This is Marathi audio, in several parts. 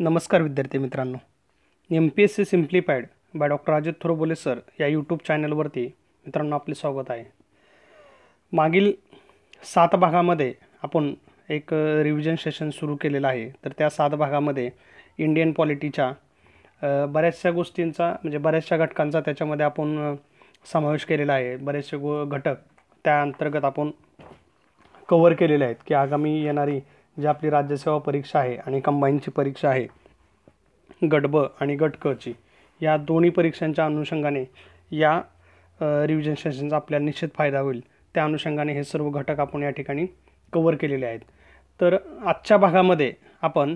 नमस्कार विद्यार्थी मित्रांनो M P S C simplified by doctor Ajit Thorbole sir या यूट्यूब चॅनलवरती मित्रांनो आपले स्वागत आहे मागील सात भागामध्ये आपण एक रिव्हिजन सेशन सुरू केलेलं आहे तर त्या सात भागामध्ये इंडियन पॉलिटीच्या बऱ्याचशा गोष्टींचा म्हणजे बऱ्याचशा घटकांचा त्याच्यामध्ये आपण समावेश केलेला आहे बरेचसे गो घटक त्या अंतर्गत आपण कवर केलेले आहेत की आगामी येणारी जी म्हणजे आपली राज्यसेवा परीक्षा आहे आणि कंबाईनची परीक्षा आहे गट ब आणि गट कची या दोन्ही परीक्षांच्या अनुषंगाने या रिव्हिजन सेशनचा आपल्याला निश्चित फायदा होईल त्या अनुषंगाने हे सर्व घटक आपण या ठिकाणी कवर केलेले आहेत तर आजच्या भागामध्ये आपण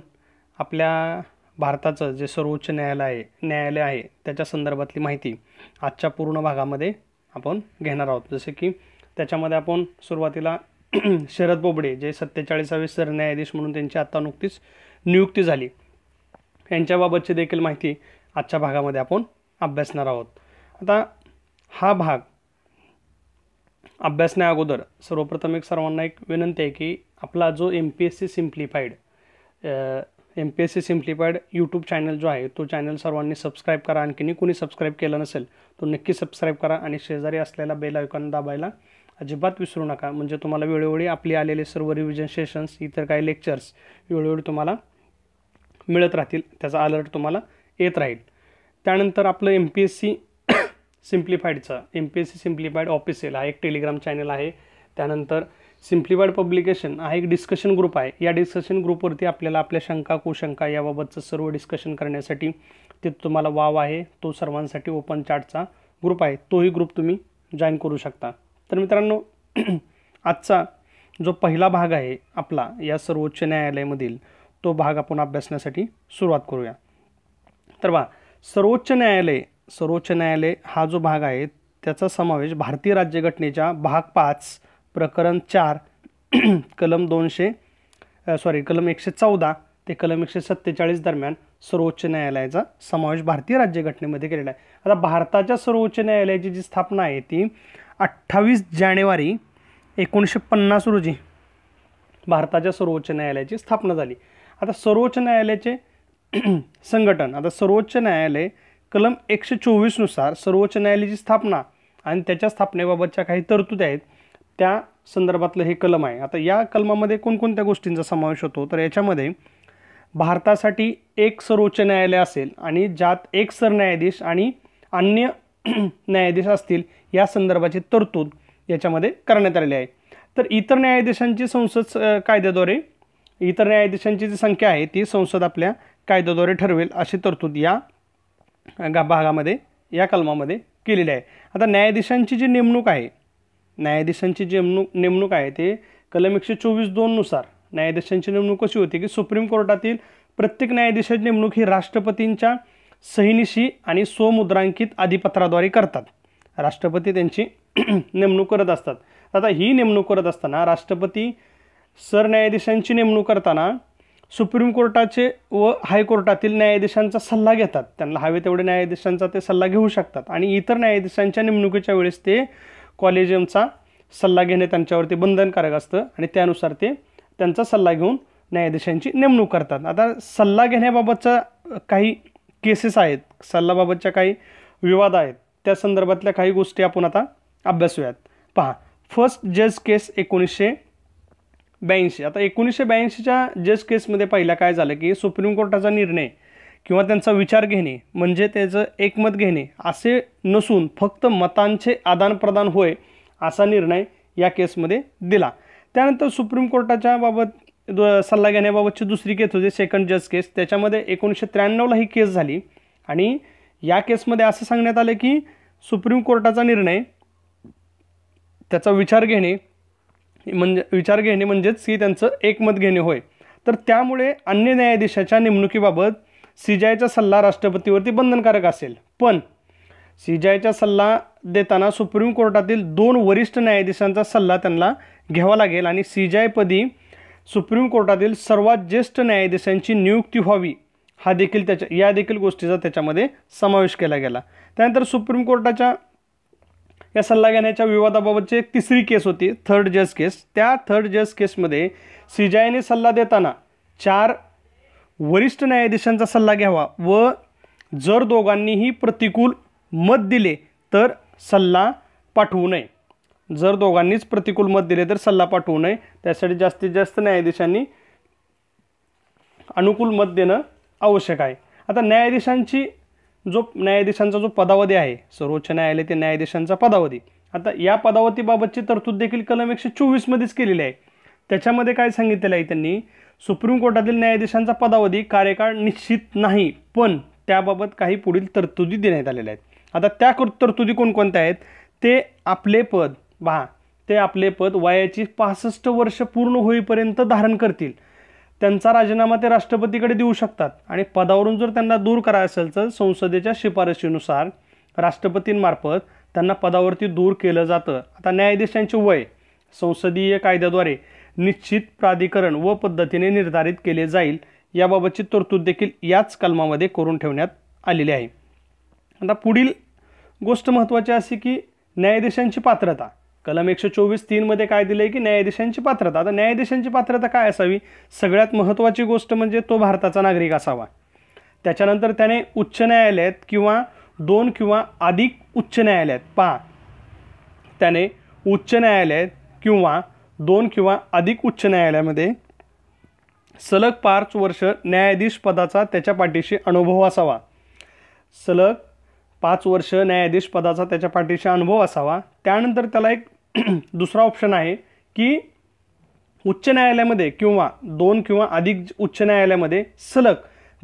आपल्या भारताचं जे सर्वोच्च न्यायालय आहे न्यायालय आहे त्याच्या संदर्भातली माहिती आजच्या पूर्ण भागामध्ये आपण घेणार आहोत जसे की त्याच्यामध्ये आपण सुरुवातीला शरद बोबडे जे सत्तेचाळीसावे सरन्यायाधीश म्हणून त्यांची आत्ता नुकतीच नियुक्ती झाली यांच्याबाबतची देखील माहिती आजच्या भागामध्ये आपण अभ्यासणार आहोत आता हा भाग अभ्यासण्याअगोदर सर्वप्रथम एक सर्वांना एक विनंती आहे की आपला जो M P S C simplified M P S C simplified YouTube channel जो आहे तो चॅनल सर्वांनी सबस्क्राईब करा आणखी कोणी सबस्क्राईब केलं नसेल तो नक्की सबस्क्राईब करा आणि शेजारी असलेला बेल आयकॉन दाबायला अजिबात विसरू नका म्हणजे तुम्हाला वेळोवेळी आपले आलेले सर्व रिव्हिजन सेशन्स इतर काही लेक्चर्स वेळोवेळी तुम्हाला मिळत राहतील त्याचा अलर्ट तुम्हाला येत राहील त्यानंतर आपलं एम पी एस सी सिम्प्लिफाईडचं M P S C simplified official हा एक टेलिग्राम चॅनल आहे त्यानंतर सिम्प्लिफाईड पब्लिकेशन हा एक डिस्कशन ग्रुप आहे या डिस्कशन ग्रुपवरती आपल्याला आपल्या शंका कुशंका याबाबतचं सर्व डिस्कशन करण्यासाठी तिथं तुम्हाला वाव आहे तो सर्वांसाठी ओपन चार्टचा ग्रुप आहे तोही ग्रुप तुम्ही जॉईन करू शकता तर मित्रांनो आजचा जो पहिला भाग आहे आपला या सर्वोच्च न्यायालयामधील तो भाग आपण अभ्यासण्यासाठी सुरुवात करूया तर वा सर्वोच्च न्यायालय सर्वोच्च न्यायालय हा जो भाग आहे त्याचा समावेश भारतीय राज्यघटनेच्या भाग पाच प्रकरण चार कलम दोनशे सॉरी कलम एकशे चौदा ते कलम एकशे सत्तेचाळीस दरम्यान सर्वोच्च न्यायालयाचा समावेश भारतीय राज्यघटनेमध्ये केलेला आहे आता भारताच्या सर्वोच्च न्यायालयाची जी स्थापना आहे ती अठ्ठावीस जानेवारी एकोणीसशे पन्नास रोजी भारताच्या सर्वोच्च न्यायालयाची स्थापना झाली आता सर्वोच्च न्यायालयाचे संघटन आता सर्वोच्च न्यायालय कलम एकशे चोवीसनुसार सर्वोच्च न्यायालयाची स्थापना आणि त्याच्या स्थापनेबाबतच्या काही तरतुदी आहेत त्या संदर्भातलं हे कलम आहे आता या कलमामध्ये कोणकोणत्या गोष्टींचा समावेश होतो तर याच्यामध्ये भारतासाठी एक सर्वोच्च न्यायालय असेल आणि ज्यात एक सरन्यायाधीश आणि अन्य न्यायाधीश असतील या संदर्भाची तरतूद याच्यामध्ये करण्यात आलेली आहे तर इतर न्यायाधीशांची संसद कायद्याद्वारे इतर न्यायाधीशांची जी संख्या आहे ती संसद आपल्या कायद्याद्वारे ठरवेल अशी तरतूद या भागामध्ये या कलमामध्ये केलेली आहे आता न्यायाधीशांची जी नेमणूक आहे न्यायाधीशांची जी नेमणूक नेमणूक आहे ते कलम एकशे चोवीस दोननुसार न्यायाधीशांची नेमणूक कशी होती की सुप्रीम कोर्टातील प्रत्येक न्यायाधीशाची नेमणूक ही राष्ट्रपतींच्या सहिनिशी आणि स्वमुद्रांकित आधीपत्राद्वारे करतात राष्ट्रपती त्यांची नेमणूक करत असतात आता ही नेमणूक करत असताना राष्ट्रपती सरन्यायाधीशांची नेमणूक करताना सुप्रीम कोर्टाचे व हायकोर्टातील न्यायाधीशांचा सल्ला घेतात त्यांना हवे तेवढे न्यायाधीशांचा ते सल्ला घेऊ शकतात आणि इतर न्यायाधीशांच्या नेमणुकीच्या वेळेस ते कॉलेजियमचा सल्ला घेणे त्यांच्यावरती बंधनकारक असतं आणि त्यानुसार ते त्यांचा सल्ला घेऊन न्यायाधीशांची नेमणूक करतात आता सल्ला घेण्याबाबतचा काही केसेस आहेत सल्लाबाबतच्या काही विवाद आहेत त्या संदर्भातल्या काही गोष्टी आपण आता अभ्यासूयात पहा फर्स्ट जज केस एकोणीसशे ब्याऐंशी आता एकोणीसशे ब्याऐंशीच्या जज केसमध्ये पहिल्या काय झालं की सुप्रीम कोर्टाचा निर्णय किंवा त्यांचा विचार घेणे म्हणजे त्याचं एकमत घेणे असे नसून फक्त मतांचे आदानप्रदान होय असा निर्णय या केसमध्ये दिला त्यानंतर सुप्रीम कोर्टाच्या बाबत सल्ला घेण्याबाबतची दुसरी केस होती सेकंड जज केस त्याच्यामध्ये एकोणीसशे त्र्याण्णवला ही केस झाली आणि या केसमध्ये असं सांगण्यात आलं की सुप्रीम कोर्टाचा निर्णय त्याचा विचार घेणे म्हणजे विचार घेणे म्हणजेच की त्यांचं एकमत घेणे होय तर त्यामुळे अन्य न्यायाधीशाच्या नेमणुकीबाबत सीजायचा सल्ला राष्ट्रपतीवरती बंधनकारक असेल पण सीजायचा सल्ला देताना सुप्रीम कोर्टातील दोन वरिष्ठ न्यायाधीशांचा सल्ला त्यांना घ्यावा लागेल आणि आयपदी सुप्रीम कोर्टातील सर्वात ज्येष्ठ न्यायाधीशांची नियुक्ती व्हावी हा देखील त्याच्या या देखील गोष्टीचा त्याच्यामध्ये समावेश केला गेला त्यानंतर सुप्रीम कोर्टाच्या या सल्ला घेण्याच्या विवादाबाबतची एक तिसरी केस होती थर्ड जज केस त्या थर्ड जज केसमध्ये सी जी आयने सल्ला देताना चार वरिष्ठ न्यायाधीशांचा सल्ला घ्यावा व जर दोघांनीही प्रतिकूल मत दिले तर सल्ला पाठवू नये जर दोघांनीच प्रतिकूल मत दिले तर सल्ला पाठवू नये त्यासाठी जास्तीत जास्त न्यायाधीशांनी अनुकूल मत देणं आवश्यक आहे आता न्यायाधीशांची जो न्यायाधीशांचा जो पदावधी आहे सर्वोच्च न्यायालय ते न्यायाधीशांचा पदावधी आता या पदावधीबाबतची तरतूद देखील कलम एकशे चोवीसमध्येच केलेली आहे त्याच्यामध्ये काय सांगितलेलं आहे त्यांनी सुप्रीम कोर्टातील न्यायाधीशांचा पदावधी कार्यकाळ निश्चित नाही पण त्याबाबत काही पुढील तरतुदी देण्यात आलेल्या आहेत आता त्या तरतुदी कोणकोणत्या आहेत ते आपले पद बा ते आपले पद वयाची पासष्ट वर्ष पूर्ण होईपर्यंत धारण करतील त्यांचा राजीनामा ते राष्ट्रपतीकडे देऊ शकतात आणि पदावरून जर त्यांना दूर करायचं असेल तर संसदेच्या शिफारशीनुसार राष्ट्रपतींमार्फत त्यांना पदावरती दूर केलं जातं आता न्यायाधीशांचे वय संसदीय कायद्याद्वारे निश्चित प्राधिकरण व पद्धतीने निर्धारित केले जाईल याबाबतची तरतूद देखील याच कलमामध्ये करून ठेवण्यात आलेली आहे आता पुढील गोष्ट महत्त्वाची अशी की न्यायाधीशांची पात्रता कलम एकशे चोवीस तीनमध्ये काय दिलं आहे की न्यायाधीशांची पात्रता आता न्यायाधीशांची पात्रता काय असावी सगळ्यात महत्त्वाची गोष्ट म्हणजे तो भारताचा नागरिक असावा त्याच्यानंतर त्याने उच्च न्यायालयात किंवा दोन किंवा अधिक उच्च न्यायालयात पहा त्याने उच्च न्यायालयात किंवा दोन किंवा अधिक उच्च न्यायालयामध्ये सलग पाच वर्ष न्यायाधीश पदाचा त्याच्या पाठीशी अनुभव असावा सलग पाच वर्ष न्यायाधीश पदाचा त्याच्या पाठीशी अनुभव असावा त्यानंतर त्याला एक दुसरा ऑप्शन आहे की उच्च न्यायालयामध्ये किंवा दोन किंवा अधिक उच्च न्यायालयामध्ये सलग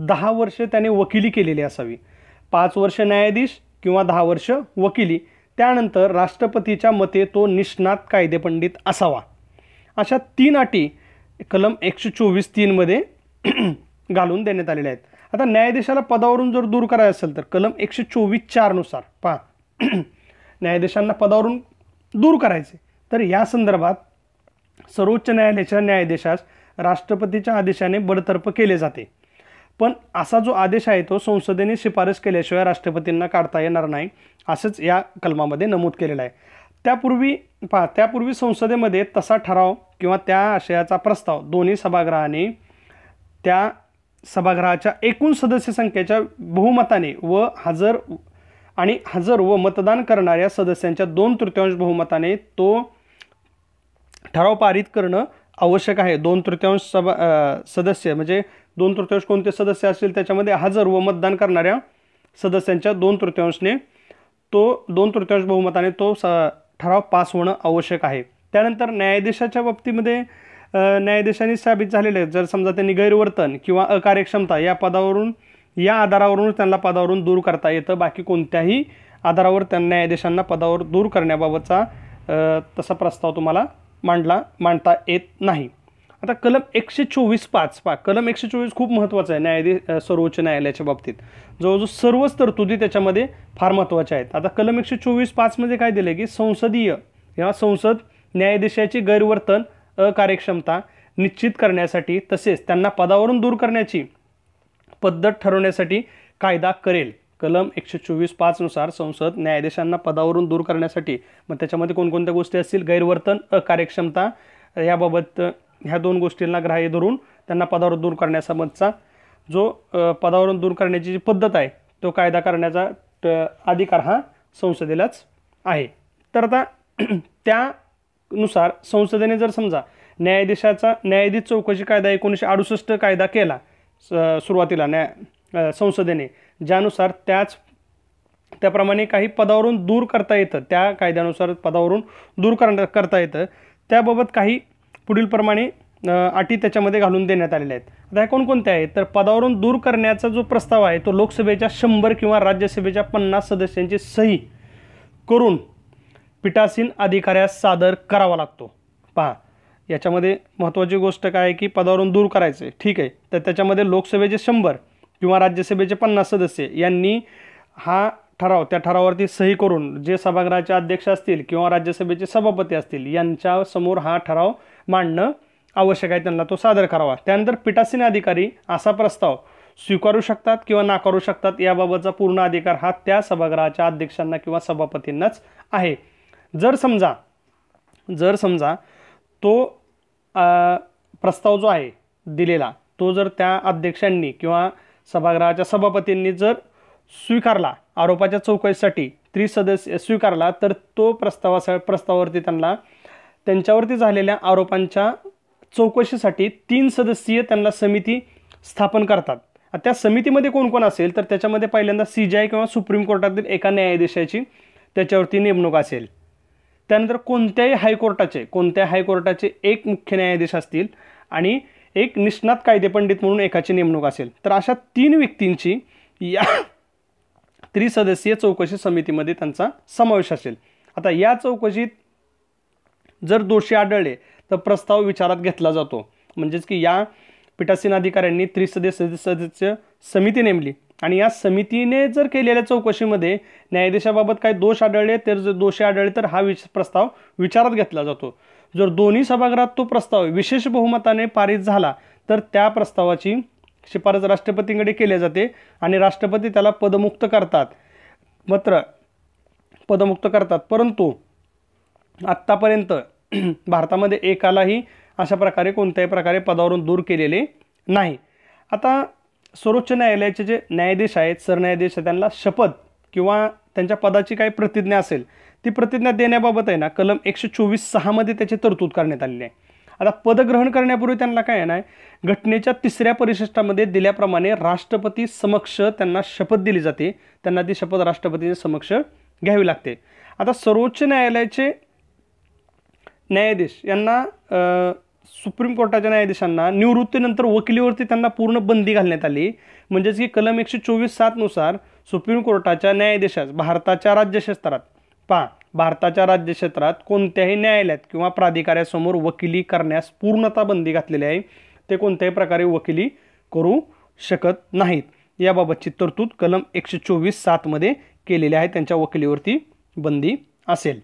दहा वर्ष त्याने वकिली केलेली असावी पाच वर्ष न्यायाधीश किंवा दहा वर्ष वकिली त्यानंतर राष्ट्रपतीच्या मते तो निष्णात कायदेपंडित असावा अशा तीन अटी कलम एकशे चोवीस तीनमध्ये घालून देण्यात आलेल्या आहेत आता न्यायाधीशाला पदावरून जर दूर करायचं असेल तर कलम एकशे चोवीस चारनुसार पहा न्यायाधीशांना पदावरून दूर करायचे तर या संदर्भात सर्वोच्च न्यायालयाच्या न्यायाधीशास राष्ट्रपतीच्या आदेशाने बडतर्फ केले जाते पण असा जो आदेश आहे तो संसदेने शिफारस केल्याशिवाय राष्ट्रपतींना काढता येणार नाही असंच या कलमामध्ये नमूद केलेलं आहे त्यापूर्वी पा त्यापूर्वी संसदेमध्ये तसा ठराव किंवा त्या आशयाचा प्रस्ताव दोन्ही सभागृहाने त्या सभागृहाच्या एकूण सदस्य संख्येच्या बहुमताने व हजर आणि हजर व मतदान करणाऱ्या सदस्यांच्या दोन तृतीयांश बहुमताने तो ठराव पारित करणं आवश्यक आहे दोन तृतीयांश सभा सदस्य म्हणजे दोन तृतीयांश कोणते सदस्य असतील त्याच्यामध्ये हजर व मतदान करणाऱ्या सदस्यांच्या दोन तृतीयांशने तो दोन तृतीयांश बहुमताने तो स ठराव पास होणं आवश्यक आहे त्यानंतर न्यायाधीशाच्या बाबतीमध्ये न्यायाधीशांनी साबित झालेले जर समजा त्यांनी गैरवर्तन किंवा अकार्यक्षमता या पदावरून या आधारावरून त्यांना पदावरून दूर करता येतं बाकी कोणत्याही आधारावर त्यांना न्यायाधीशांना पदावर दूर करण्याबाबतचा तसा प्रस्ताव तुम्हाला मांडला मांडता येत नाही आता कलम एकशे चोवीस पाच पा कलम एकशे चोवीस खूप महत्त्वाचं आहे न्यायाधीश सर्वोच्च न्यायालयाच्या बाबतीत जवळजवळ सर्वच तरतुदी त्याच्यामध्ये फार महत्त्वाच्या आहेत आता कलम एकशे चोवीस पाचमध्ये काय दिलं की संसदीय किंवा संसद न्यायाधीशाची गैरवर्तन अकार्यक्षमता निश्चित करण्यासाठी तसेच त्यांना पदावरून दूर करण्याची पद्धत ठरवण्यासाठी कायदा करेल कलम एकशे चोवीस पाचनुसार संसद न्यायाधीशांना पदावरून दूर करण्यासाठी मग त्याच्यामध्ये कोणकोणत्या गोष्टी असतील गैरवर्तन अकार्यक्षमता याबाबत ह्या दोन गोष्टींना ग्राह्य धरून त्यांना पदावरून दूर करण्यासंबंधचा जो पदावरून दूर करण्याची जी पद्धत आहे तो कायदा करण्याचा अधिकार हा संसदेलाच आहे तर आता त्यानुसार संसदेने जर समजा न्यायाधीशाचा न्यायाधीश चौकशी कायदा एकोणीसशे अडुसष्ट कायदा केला स सुरुवातीला न्या संसदेने ज्यानुसार त्याच त्याप्रमाणे काही पदावरून दूर करता येतं त्या कायद्यानुसार पदावरून दूर कर करता येतं त्याबाबत काही पुढीलप्रमाणे अटी त्याच्यामध्ये घालून देण्यात आलेल्या आहेत आता ह्या कोणकोणत्या आहेत तर पदावरून दूर करण्याचा जो प्रस्ताव आहे तो लोकसभेच्या शंभर किंवा राज्यसभेच्या पन्नास सदस्यांची सही करून पिठासीन अधिकाऱ्यास सादर करावा लागतो पहा याच्यामध्ये महत्त्वाची गोष्ट काय आहे की पदावरून दूर करायचं आहे ठीक आहे तर त्याच्यामध्ये लोकसभेचे शंभर किंवा राज्यसभेचे पन्नास सदस्य यांनी हा ठराव त्या ठरावावरती सही करून जे सभागृहाचे अध्यक्ष असतील किंवा राज्यसभेचे सभापती असतील यांच्यासमोर हा ठराव मांडणं आवश्यक आहे त्यांना तो सादर करावा त्यानंतर पीठासीन अधिकारी असा प्रस्ताव स्वीकारू शकतात किंवा नाकारू शकतात याबाबतचा पूर्ण अधिकार हा त्या सभागृहाच्या अध्यक्षांना किंवा सभापतींनाच आहे जर समजा जर समजा तो प्रस्ताव जो आहे दिलेला तो जर त्या अध्यक्षांनी किंवा सभागृहाच्या सभापतींनी जर स्वीकारला आरोपाच्या चौकशीसाठी त्रिसदस्य स्वीकारला तर तो प्रस्तावास प्रस्तावावरती त्यांना त्यांच्यावरती झालेल्या आरोपांच्या चौकशीसाठी तीन सदस्यीय त्यांना समिती स्थापन करतात त्या समितीमध्ये कोण कोण असेल तर त्याच्यामध्ये पहिल्यांदा सी जी आय किंवा सुप्रीम कोर्टातील एका न्यायाधीशाची त्याच्यावरती नेमणूक असेल त्यानंतर कोणत्याही हायकोर्टाचे कोणत्या हायकोर्टाचे एक मुख्य न्यायाधीश असतील आणि एक निष्णात कायदेपंडित म्हणून एकाची नेमणूक असेल तर अशा तीन व्यक्तींची या त्रिसदस्यीय चौकशी समितीमध्ये त्यांचा समावेश असेल आता या चौकशीत जर दोषी आढळले तर प्रस्ताव विचारात घेतला जातो म्हणजेच की या पीठासीन अधिकाऱ्यांनी त्रिसदस्य सदस्य समिती नेमली आणि या समितीने जर केलेल्या चौकशीमध्ये न्यायाधीशाबाबत काही दोष आढळले तर जर दोषी आढळले तर हा विच प्रस्ताव विचारात घेतला जातो जर दोन्ही सभागृहात तो प्रस्ताव विशेष बहुमताने पारित झाला तर त्या प्रस्तावाची शिफारस राष्ट्रपतींकडे केली जाते आणि राष्ट्रपती त्याला पदमुक्त करतात मात्र पदमुक्त करतात परंतु आत्तापर्यंत भारतामध्ये एकालाही अशा प्रकारे कोणत्याही प्रकारे पदावरून दूर केलेले नाही आता सर्वोच्च न्यायालयाचे जे न्यायाधीश आहेत सरन्यायाधीश आहेत त्यांना शपथ किंवा त्यांच्या पदाची काही प्रतिज्ञा असेल ती प्रतिज्ञा देण्याबाबत आहे ना कलम एकशे चोवीस सहामध्ये त्याची तरतूद करण्यात आलेली आहे आता पद ग्रहण करण्यापूर्वी त्यांना काय आहे घटनेच्या तिसऱ्या परिशिष्टामध्ये दिल्याप्रमाणे राष्ट्रपती समक्ष त्यांना शपथ दिली जाते त्यांना ती शपथ राष्ट्रपतीच्या समक्ष घ्यावी लागते आता सर्वोच्च न्यायालयाचे न्यायाधीश यांना सुप्रीम कोर्टाच्या न्यायाधीशांना निवृत्तीनंतर वकिलीवरती त्यांना पूर्ण बंदी घालण्यात आली म्हणजेच की कलम एकशे चोवीस सातनुसार सुप्रीम कोर्टाच्या न्यायाधीशास भारताच्या राज्यक्षेत्रात पहा भारताच्या राज्यक्षेत्रात कोणत्याही न्यायालयात किंवा प्राधिकाऱ्यासमोर वकिली करण्यास पूर्णता बंदी घातलेली आहे ते कोणत्याही प्रकारे वकिली करू शकत नाहीत याबाबतची तरतूद कलम एकशे चोवीस सातमध्ये केलेली आहे त्यांच्या वकिलीवरती बंदी असेल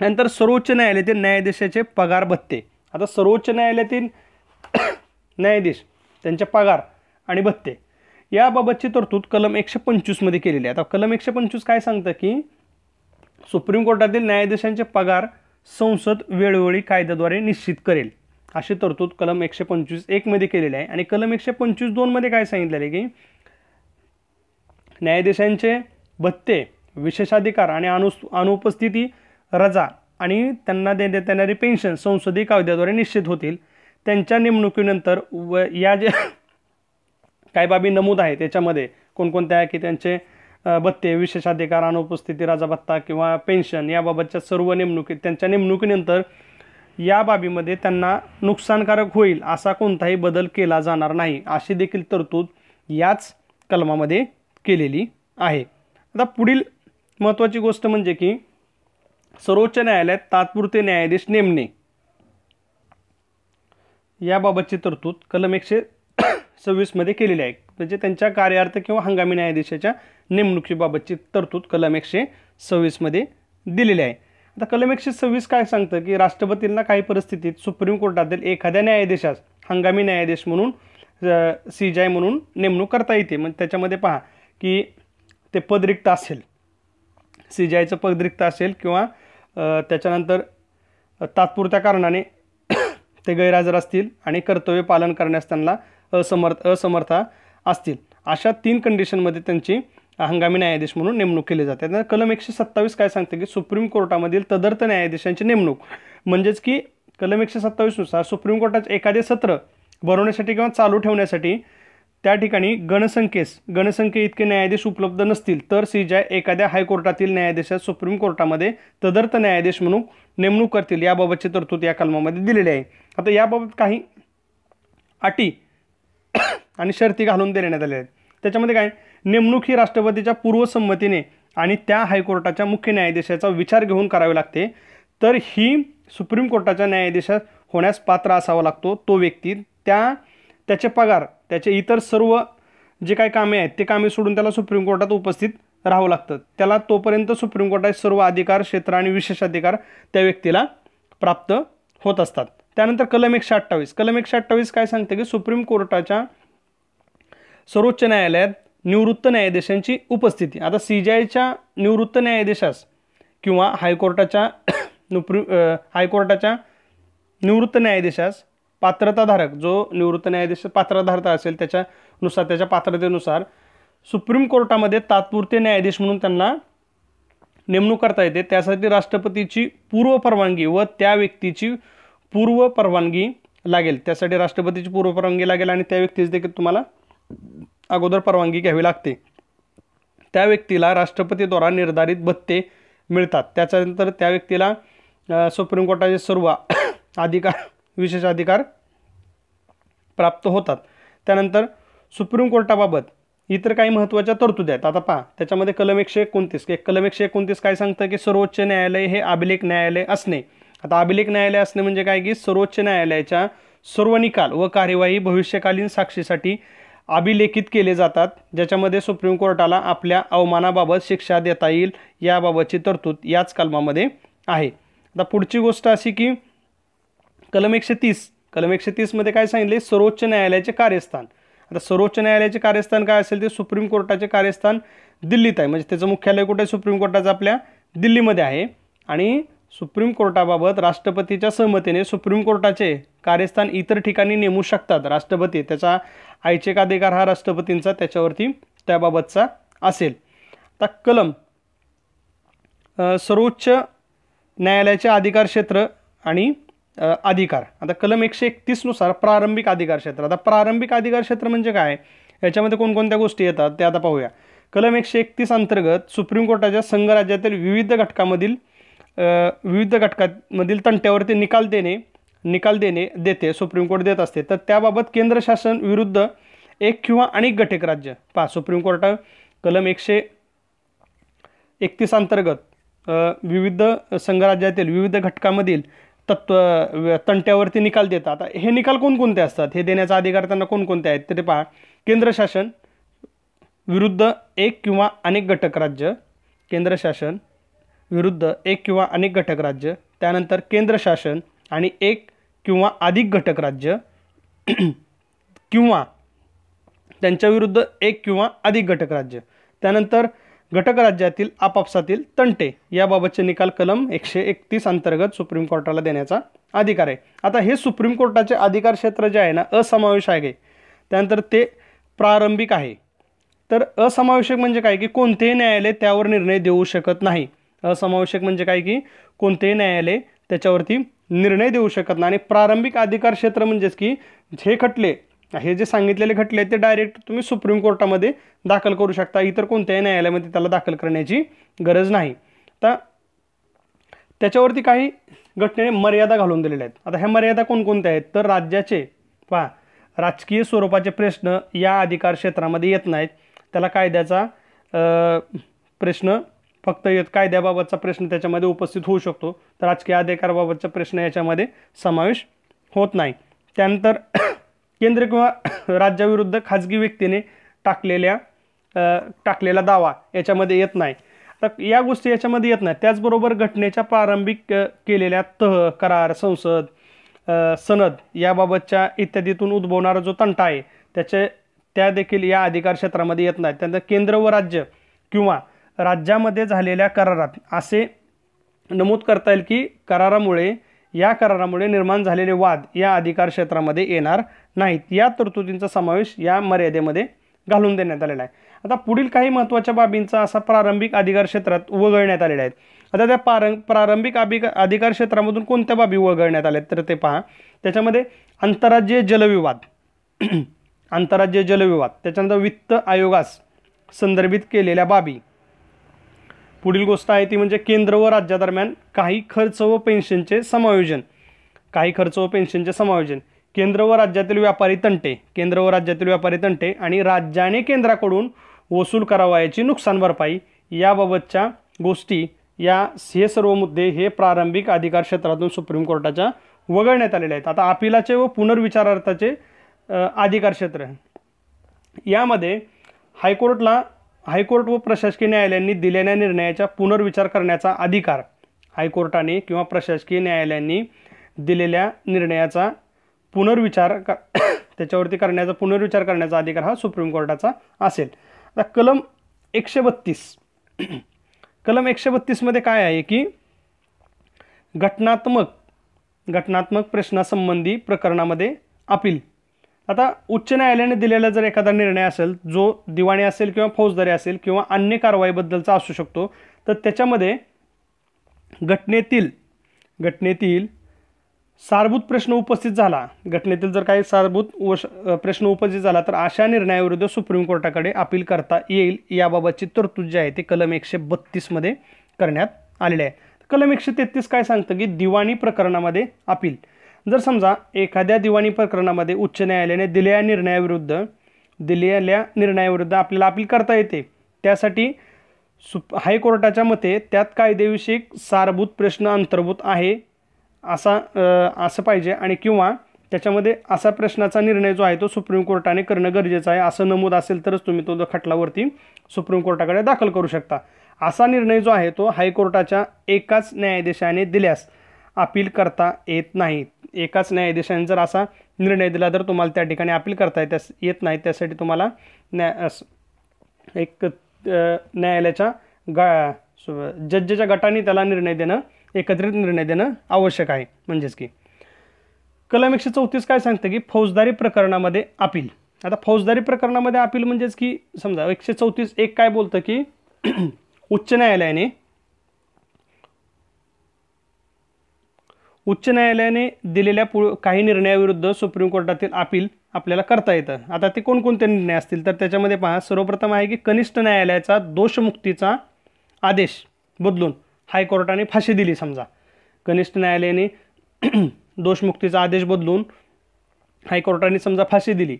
नंतर सर्वोच्च न्यायालयाचे न्यायाधीशाचे पगार भत्ते आता सर्वोच्च न्यायालयातील न्यायाधीश त्यांच्या पगार आणि भत्ते याबाबतची तरतूद कलम एकशे पंचवीसमध्ये केलेली आहे आता कलम एकशे पंचवीस काय सांगतं की सुप्रीम कोर्टातील न्यायाधीशांचे पगार संसद वेळोवेळी कायद्याद्वारे निश्चित करेल अशी तरतूद कलम एकशे पंचवीस एकमध्ये केलेली आहे आणि कलम एकशे पंचवीस दोनमध्ये काय सांगितलेलं आहे की न्यायाधीशांचे भत्ते विशेषाधिकार आणि अनु अनुपस्थिती रजा आणि त्यांना देण्यात येणारी पेन्शन संसदीय कायद्याद्वारे निश्चित होतील त्यांच्या नेमणुकीनंतर व या जे काही बाबी नमूद आहे त्याच्यामध्ये कोणकोणत्या की त्यांचे भत्ते विशेषाधिकार अनुपस्थिती राजा भत्ता किंवा पेन्शन याबाबतच्या सर्व नेमणुकी त्यांच्या नेमणुकीनंतर या बाबीमध्ये त्यांना नुकसानकारक होईल असा कोणताही बदल केला जाणार नाही अशी देखील तरतूद याच कलमामध्ये केलेली आहे आता पुढील महत्त्वाची गोष्ट म्हणजे की सर्वोच्च न्यायालयात तात्पुरते न्यायाधीश नेमणे याबाबतची तरतूद कलम एकशे सव्वीसमध्ये केलेली आहे म्हणजे त्यांच्या कार्यार्थ किंवा हंगामी न्यायाधीशाच्या नेमणुकीबाबतची तरतूद कलम एकशे सव्वीसमध्ये दिलेली आहे आता कलम एकशे सव्वीस काय सांगतं की राष्ट्रपतींना काही परिस्थितीत सुप्रीम कोर्टातील एखाद्या न्यायाधीशास हंगामी न्यायाधीश म्हणून सी आय म्हणून नेमणूक करता येते मग त्याच्यामध्ये पहा की ते पद रिक्त असेल सी जायचं पद रिक्त असेल किंवा त्याच्यानंतर तात्पुरत्या कारणाने ते गैरहजर असतील आणि कर्तव्य पालन करण्यास त्यांना असमर्थ असमर्था असतील अशा तीन कंडिशनमध्ये त्यांची हंगामी न्यायाधीश म्हणून नेमणूक केली जाते तर कलम एकशे सत्तावीस काय सांगते की सुप्रीम कोर्टामधील तदर्थ न्यायाधीशांची नेमणूक म्हणजेच की कलम एकशे सत्तावीसनुसार सुप्रीम कोर्टाचे एखादे सत्र भरवण्यासाठी किंवा चालू ठेवण्यासाठी त्या ठिकाणी गणसंख्येस गणसंख्ये इतके न्यायाधीश उपलब्ध नसतील तर सीजाय एखाद्या हायकोर्टातील न्यायाधीशात सुप्रीम कोर्टामध्ये तदर्थ न्यायाधीश म्हणून नेमणूक करतील याबाबतची तरतूद या कलमामध्ये दिलेली आहे आता याबाबत काही अटी आणि शर्ती घालून देण्यात आल्या आहेत त्याच्यामध्ये काय नेमणूक ही राष्ट्रपतीच्या पूर्वसंमतीने आणि त्या हायकोर्टाच्या मुख्य न्यायाधीशाचा विचार घेऊन करावी लागते तर ही सुप्रीम कोर्टाच्या न्यायाधीशात होण्यास पात्र असावा लागतो तो व्यक्ती त्या त्याचे पगार त्याचे इतर सर्व जे काही कामे आहेत ते कामे सोडून त्याला सुप्रीम कोर्टात उपस्थित राहावं लागतं त्याला तोपर्यंत सुप्रीम कोर्टाचे सर्व अधिकार क्षेत्र आणि विशेष अधिकार त्या व्यक्तीला प्राप्त होत असतात त्यानंतर कलम एकशे अठ्ठावीस कलम एकशे अठ्ठावीस काय सांगते की सुप्रीम कोर्टाच्या सर्वोच्च न्यायालयात निवृत्त न्यायाधीशांची उपस्थिती आता सी जी आयच्या निवृत्त न्यायाधीशास किंवा हायकोर्टाच्या नुप्री हायकोर्टाच्या निवृत्त न्यायाधीशास पात्रताधारक जो निवृत्त न्यायाधीश पात्रधारता असेल त्याच्यानुसार त्याच्या पात्रतेनुसार सुप्रीम कोर्टामध्ये तात्पुरते न्यायाधीश म्हणून त्यांना नेमणूक करता येते त्यासाठी राष्ट्रपतीची पूर्व परवानगी व त्या व्यक्तीची पूर्व परवानगी लागेल त्यासाठी राष्ट्रपतीची पूर्व परवानगी लागेल आणि त्या व्यक्तीची देखील तुम्हाला अगोदर परवानगी घ्यावी लागते त्या व्यक्तीला राष्ट्रपतीद्वारा निर्धारित भत्ते मिळतात त्याच्यानंतर त्या व्यक्तीला सुप्रीम कोर्टाचे सर्व अधिकार विशेष अधिकार प्राप्त होतात त्यानंतर सुप्रीम कोर्टाबाबत इतर काही महत्त्वाच्या तरतुदी आहेत आता पहा त्याच्यामध्ये कलम एकशे एकोणतीस एक कलम एकशे एकोणतीस काय सांगतं की सर्वोच्च न्यायालय हे अभिलेख न्यायालय असणे आता अभिलेख न्यायालय असणे म्हणजे काय की सर्वोच्च न्यायालयाच्या सर्व निकाल व कार्यवाही भविष्यकालीन साक्षीसाठी अभिलेखित केले जातात ज्याच्यामध्ये सुप्रीम कोर्टाला आपल्या अवमानाबाबत शिक्षा देता येईल याबाबतची तरतूद याच कलमामध्ये आहे आता पुढची गोष्ट अशी की कलम एकशे तीस कलम एकशे तीसमध्ये काय सांगितले सर्वोच्च न्यायालयाचे कार्यस्थान आता सर्वोच्च न्यायालयाचे कार्यस्थान काय असेल ते सुप्रीम कोर्टाचे कार्यस्थान दिल्लीत आहे म्हणजे त्याचं मुख्यालय कुठे आहे सुप्रीम कोर्टाचं आपल्या दिल्लीमध्ये आहे आणि सुप्रीम कोर्टाबाबत राष्ट्रपतीच्या सहमतीने सुप्रीम कोर्टाचे कार्यस्थान इतर ठिकाणी नेमू शकतात राष्ट्रपती त्याचा ऐच्छिक अधिकार हा राष्ट्रपतींचा त्याच्यावरती त्याबाबतचा असेल आता कलम सर्वोच्च न्यायालयाचे अधिकार क्षेत्र आणि अधिकार आता कलम एकशे एकतीसनुसार प्रारंभिक अधिकार क्षेत्र आता प्रारंभिक अधिकार क्षेत्र म्हणजे काय याच्यामध्ये कोणकोणत्या गोष्टी येतात ते आता पाहूया कलम एकशे एकतीस अंतर्गत सुप्रीम कोर्टाच्या संघराज्यातील विविध घटकामधील विविध घटकांमधील तंट्यावरती निकाल देणे निकाल देणे देते सुप्रीम कोर्ट देत असते तर त्याबाबत केंद्र शासन विरुद्ध एक किंवा अनेक घटक राज्य पहा सुप्रीम कोर्ट कलम एकशे एकतीस अंतर्गत विविध संघराज्यातील विविध घटकामधील तत्व तंट्यावरती निकाल देतात आता हे निकाल कोणकोणते असतात हे देण्याचा अधिकार त्यांना कोणकोणते आहेत तर ते पहा केंद्र शासन विरुद्ध एक किंवा अनेक घटक राज्य केंद्र शासन विरुद्ध एक किंवा अनेक घटक राज्य त्यानंतर केंद्र शासन आणि एक किंवा अधिक घटक राज्य किंवा त्यांच्याविरुद्ध एक किंवा अधिक घटक राज्य त्यानंतर घटक राज्यातील आपापसातील तंटे याबाबतचे निकाल कलम एकशे एकतीस अंतर्गत सुप्रीम कोर्टाला देण्याचा अधिकार आहे आता हे सुप्रीम कोर्टाचे अधिकार क्षेत्र जे आहे ना असमावेश आहे त्यानंतर ते प्रारंभिक आहे तर असमावेशक म्हणजे काय की कोणतेही न्यायालय त्यावर निर्णय देऊ शकत नाही असमावेशक म्हणजे काय की कोणतेही न्यायालय त्याच्यावरती निर्णय देऊ शकत नाही आणि प्रारंभिक अधिकार क्षेत्र म्हणजेच की हे खटले हे जे सांगितलेले खटले आहेत ते डायरेक्ट तुम्ही सुप्रीम कोर्टामध्ये दाखल करू शकता इतर कोणत्याही न्यायालयामध्ये त्याला दाखल करण्याची गरज नाही तर त्याच्यावरती काही घटनेने मर्यादा घालून दिलेल्या आहेत आता ह्या मर्यादा कोणकोणत्या आहेत तर राज्याचे वा राजकीय स्वरूपाचे प्रश्न या अधिकार क्षेत्रामध्ये येत नाहीत त्याला कायद्याचा प्रश्न फक्त येत कायद्याबाबतचा प्रश्न त्याच्यामध्ये उपस्थित होऊ शकतो तर राजकीय अधिकाराबाबतचा प्रश्न याच्यामध्ये समावेश होत नाही त्यानंतर केंद्र किंवा राज्याविरुद्ध खाजगी व्यक्तीने टाकलेल्या टाकलेला दावा याच्यामध्ये येत नाही तर या गोष्टी याच्यामध्ये येत नाही त्याचबरोबर घटनेच्या प्रारंभिक केलेल्या तह करार संसद सनद याबाबतच्या इत्यादीतून उद्भवणारा जो तंटा आहे त्याचे त्या देखील या अधिकार क्षेत्रामध्ये येत नाहीत त्यानंतर केंद्र व राज्य किंवा राज्यामध्ये झालेल्या करारात असे नमूद करता येईल की करारामुळे या करारामुळे निर्माण झालेले वाद या अधिकार क्षेत्रामध्ये येणार नाहीत या तरतुदींचा समावेश या मर्यादेमध्ये घालून देण्यात आलेला आहे आता पुढील काही महत्त्वाच्या बाबींचा असा प्रारंभिक अधिकार क्षेत्रात वगळण्यात आलेला आहेत आता त्या पारं प्रारंभिक अभिका अधिकार क्षेत्रामधून कोणत्या बाबी वगळण्यात आल्या तर ते पहा त्याच्यामध्ये आंतरराज्यीय जलविवाद आंतरराज्यीय जलविवाद त्याच्यानंतर वित्त आयोगास संदर्भित केलेल्या बाबी पुढील गोष्ट आहे ती म्हणजे केंद्र व राज्यादरम्यान काही खर्च व पेन्शनचे समायोजन काही खर्च व पेन्शनचे समायोजन केंद्र व राज्यातील व्यापारी तंटे केंद्र व राज्यातील व्यापारी तंटे आणि राज्याने केंद्राकडून वसूल करावयाची नुकसान भरपाई याबाबतच्या गोष्टी या हे सर्व मुद्दे हे प्रारंभिक अधिकार क्षेत्रातून सुप्रीम कोर्टाच्या वगळण्यात आलेले आहेत आता अपिलाचे व पुनर्विचारार्थाचे अधिकार क्षेत्र यामध्ये हायकोर्टला हायकोर्ट व प्रशासकीय न्यायालयांनी दिलेल्या निर्णयाचा पुनर्विचार करण्याचा अधिकार हायकोर्टाने किंवा प्रशासकीय न्यायालयांनी दिलेल्या निर्णयाचा पुनर्विचार क त्याच्यावरती करण्याचा पुनर्विचार करण्याचा अधिकार हा सुप्रीम कोर्टाचा असेल आता कलम एकशे बत्तीस कलम एकशे बत्तीसमध्ये काय आहे की घटनात्मक घटनात्मक प्रश्नासंबंधी प्रकरणामध्ये अपील आता उच्च न्यायालयाने दिलेला जर एखादा निर्णय असेल जो दिवाणी असेल किंवा फौजदारी असेल किंवा अन्य कारवाईबद्दलचा असू शकतो तर त्याच्यामध्ये घटनेतील घटनेतील सारभूत प्रश्न उपस्थित झाला घटनेतील जर काही सारभूत वश प्रश्न उपस्थित झाला तर अशा निर्णयाविरुद्ध सुप्रीम कोर्टाकडे अपील करता येईल याबाबतची तरतूद जी आहे ती कलम एकशे बत्तीसमध्ये करण्यात आलेली आहे कलम एकशे तेहतीस काय सांगतं की दिवाणी प्रकरणामध्ये अपील जर समजा एखाद्या दिवाणी प्रकरणामध्ये उच्च न्यायालयाने दिलेल्या निर्णयाविरुद्ध दिलेल्या निर्णयाविरुद्ध आपल्याला अपील करता येते त्यासाठी सुप हायकोर्टाच्या मते त्यात कायदेविषयक सारभूत प्रश्न अंतर्भूत आहे असा असं पाहिजे आणि किंवा त्याच्यामध्ये असा प्रश्नाचा निर्णय जो आहे तो सुप्रीम कोर्टाने करणं गरजेचं आहे असं नमूद असेल तरच तुम्ही तो खटलावरती सुप्रीम कोर्टाकडे दाखल करू शकता असा निर्णय जो आहे तो हायकोर्टाच्या एकाच न्यायाधीशाने दिल्यास अपील करता येत नाहीत एकाच न्यायाधीशाने जर असा निर्णय दिला तर तुम्हाला त्या ठिकाणी अपील करता येत येत नाही त्यासाठी तुम्हाला न्या एक न्यायालयाच्या ग जज्जच्या गटाने त्याला निर्णय देणं एकत्रित निर्णय देणं आवश्यक आहे म्हणजेच की कलम एकशे चौतीस काय सांगतं की फौजदारी प्रकरणामध्ये अपील आता फौजदारी प्रकरणामध्ये अपील म्हणजेच की समजा एकशे चौतीस एक काय बोलतं की उच्च न्यायालयाने उच्च न्यायालयाने दिलेल्या पु काही निर्णयाविरुद्ध सुप्रीम कोर्टातील अपील आपल्याला करता येतं आता ते कोणकोणते निर्णय असतील तर त्याच्यामध्ये पहा सर्वप्रथम आहे की कनिष्ठ न्यायालयाचा दोषमुक्तीचा आदेश बदलून हायकोर्टाने फाशी दिली समजा कनिष्ठ न्यायालयाने दोषमुक्तीचा आदेश बदलून हायकोर्टाने समजा फाशी दिली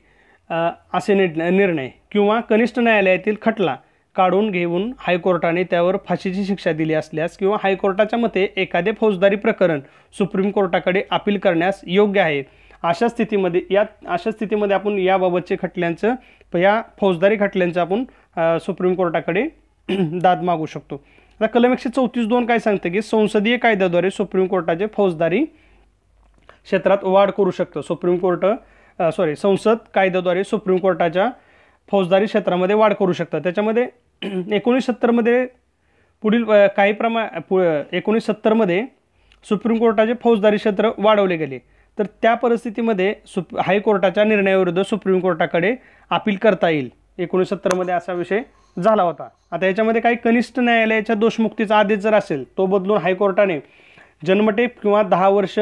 असे निर्णय किंवा कनिष्ठ न्यायालयातील खटला काढून घेऊन हायकोर्टाने त्यावर फाशीची शिक्षा दिली असल्यास किंवा हायकोर्टाच्या मते एखादे फौजदारी प्रकरण सुप्रीम कोर्टाकडे अपील करण्यास योग्य आहे अशा स्थितीमध्ये या अशा स्थितीमध्ये आपण याबाबतचे खटल्यांचं या फौजदारी खटल्यांचं आपण सुप्रीम कोर्टाकडे दाद मागू शकतो आता कलम एकशे चौतीस दोन काय सांगते की संसदीय कायद्याद्वारे सुप्रीम कोर्टाचे फौजदारी क्षेत्रात वाढ करू शकतो सुप्रीम कोर्ट सॉरी संसद कायद्याद्वारे सुप्रीम कोर्टाच्या फौजदारी क्षेत्रामध्ये वाढ करू शकतं त्याच्यामध्ये एकोणीस सत्तरमध्ये पुढील काही प्रमा पु एकोणीस सत्तरमध्ये सुप्रीम कोर्टाचे फौजदारी क्षेत्र वाढवले गेले तर त्या परिस्थितीमध्ये सुप हायकोर्टाच्या निर्णयाविरुद्ध सुप्रीम कोर्टाकडे अपील करता येईल एकोणीस सत्तरमध्ये असा विषय झाला होता आता याच्यामध्ये काही कनिष्ठ न्यायालयाच्या दोषमुक्तीचा आदेश जर असेल तो बदलून हायकोर्टाने जन्मटेप किंवा दहा वर्ष